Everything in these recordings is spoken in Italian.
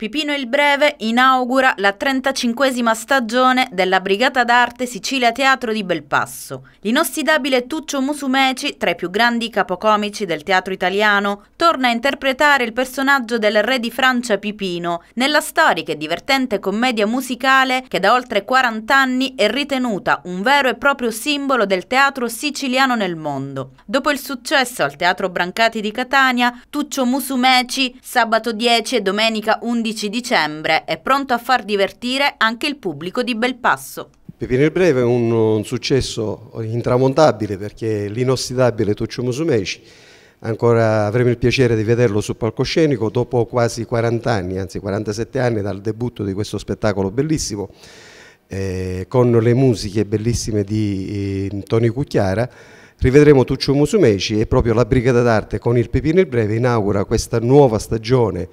Pipino il Breve inaugura la 35esima stagione della Brigata d'Arte Sicilia Teatro di Belpasso. L'inossidabile Tuccio Musumeci, tra i più grandi capocomici del teatro italiano, torna a interpretare il personaggio del re di Francia Pipino nella storica e divertente commedia musicale che da oltre 40 anni è ritenuta un vero e proprio simbolo del teatro siciliano nel mondo. Dopo il successo al Teatro Brancati di Catania, Tuccio Musumeci, sabato 10 e domenica 11 11 dicembre e pronto a far divertire anche il pubblico di Belpasso. Pepino il Breve è un, un successo intramontabile perché l'inossidabile Tuccio Musumeci ancora avremo il piacere di vederlo sul palcoscenico dopo quasi 40 anni, anzi 47 anni dal debutto di questo spettacolo bellissimo eh, con le musiche bellissime di eh, Toni Cucchiara rivedremo Tuccio Musumeci e proprio la Brigata d'Arte con il Pepino il Breve inaugura questa nuova stagione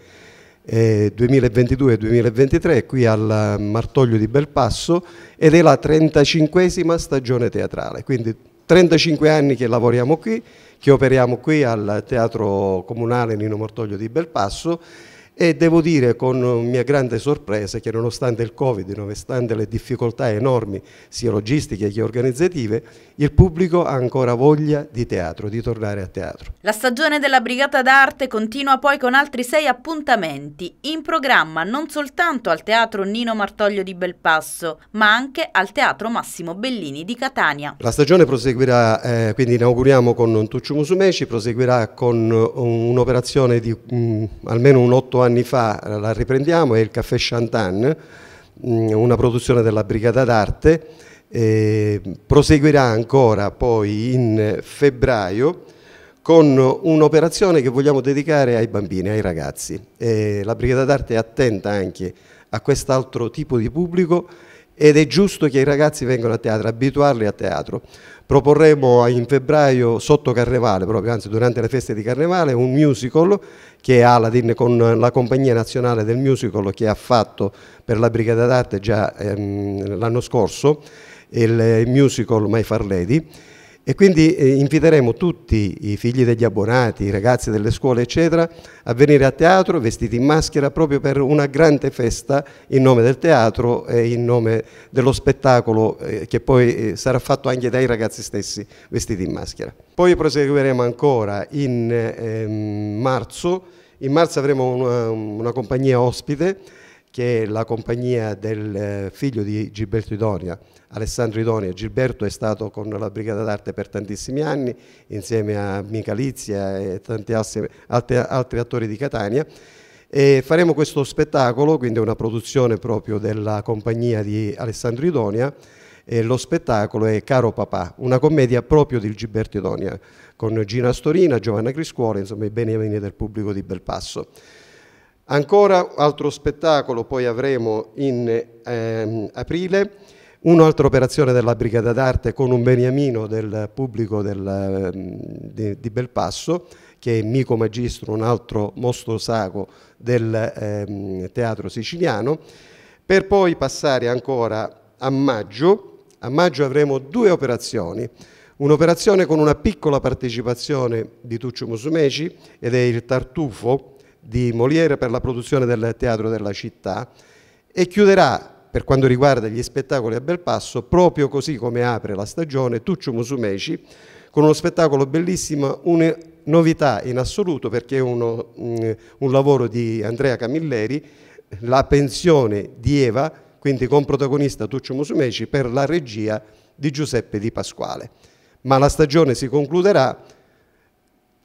2022-2023 eh, qui al Martoglio di Belpasso ed è la 35esima stagione teatrale, quindi 35 anni che lavoriamo qui, che operiamo qui al Teatro Comunale Nino Martoglio di Belpasso e devo dire con mia grande sorpresa che nonostante il Covid, nonostante le difficoltà enormi sia logistiche che organizzative, il pubblico ha ancora voglia di teatro, di tornare a teatro. La stagione della Brigata d'Arte continua poi con altri sei appuntamenti, in programma non soltanto al Teatro Nino Martoglio di Belpasso, ma anche al Teatro Massimo Bellini di Catania. La stagione proseguirà, eh, quindi inauguriamo con Tucci Musumeci, proseguirà con un'operazione di mh, mm, almeno un otto anni anni fa la riprendiamo, è il Caffè Chantan, mm, una produzione della Brigata d'Arte, proseguirà ancora poi in febbraio con un'operazione che vogliamo dedicare ai bambini, ai ragazzi. E la Brigata d'Arte è attenta anche a quest'altro tipo di pubblico ed è giusto che i ragazzi vengano a teatro, abituarli a teatro. Proporremo in febbraio, sotto Carnevale, proprio anzi durante le feste di Carnevale, un musical che è Aladdin con la compagnia nazionale del musical che ha fatto per la Brigata d'Arte già ehm, l'anno scorso, il musical My Far Lady e quindi eh, inviteremo tutti i figli degli abbonati, i ragazzi delle scuole, eccetera, a venire a teatro vestiti in maschera proprio per una grande festa in nome del teatro e in nome dello spettacolo eh, che poi eh, sarà fatto anche dai ragazzi stessi vestiti in maschera. Poi proseguiremo ancora in ehm, marzo, in marzo avremo una, una compagnia ospite che è la compagnia del eh, figlio di Gilberto Idonia, Alessandro Idonia. Gilberto è stato con la Brigata d'Arte per tantissimi anni, insieme a Micalizia e tanti altri attori di Catania. E faremo questo spettacolo, quindi una produzione proprio della compagnia di Alessandro Idonia, e lo spettacolo è Caro Papà, una commedia proprio di Gilberto Idonia, con Gina Storina, Giovanna Criscuola, insomma i beniamini del pubblico di Belpasso. Ancora altro spettacolo poi avremo in ehm, aprile, un'altra operazione della Brigata d'Arte con un beniamino del pubblico del, ehm, di, di, Belpasso, che è Mico Magistro, un altro mostro sacro del ehm, teatro siciliano, per poi passare ancora a maggio. A maggio avremo due operazioni. Un'operazione con una piccola partecipazione di Tuccio Musumeci ed è il Tartufo, di Moliere per la produzione del Teatro della Città e chiuderà per quanto riguarda gli spettacoli a Belpasso, proprio così come apre la stagione, Tuccio Musumeci con uno spettacolo bellissimo, una novità in assoluto perché è uno, mm, un lavoro di Andrea Camilleri, La pensione di Eva, quindi con protagonista Tuccio Musumeci per la regia di Giuseppe Di Pasquale. Ma la stagione si concluderà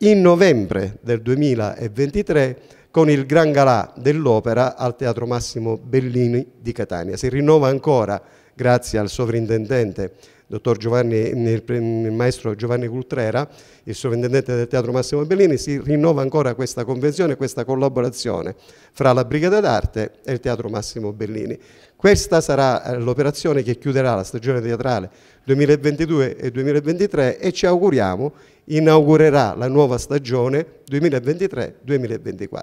in novembre del 2023 con il Gran Galà dell'Opera al Teatro Massimo Bellini di Catania. Si rinnova ancora grazie al sovrintendente dottor Giovanni, il maestro Giovanni Cultrera, il sovrintendente del Teatro Massimo Bellini, si rinnova ancora questa convenzione, questa collaborazione fra la Brigata d'Arte e il Teatro Massimo Bellini. Questa sarà eh, l'operazione che chiuderà la stagione teatrale 2022 e 2023 e ci auguriamo inaugurerà la nuova stagione 2023-2024.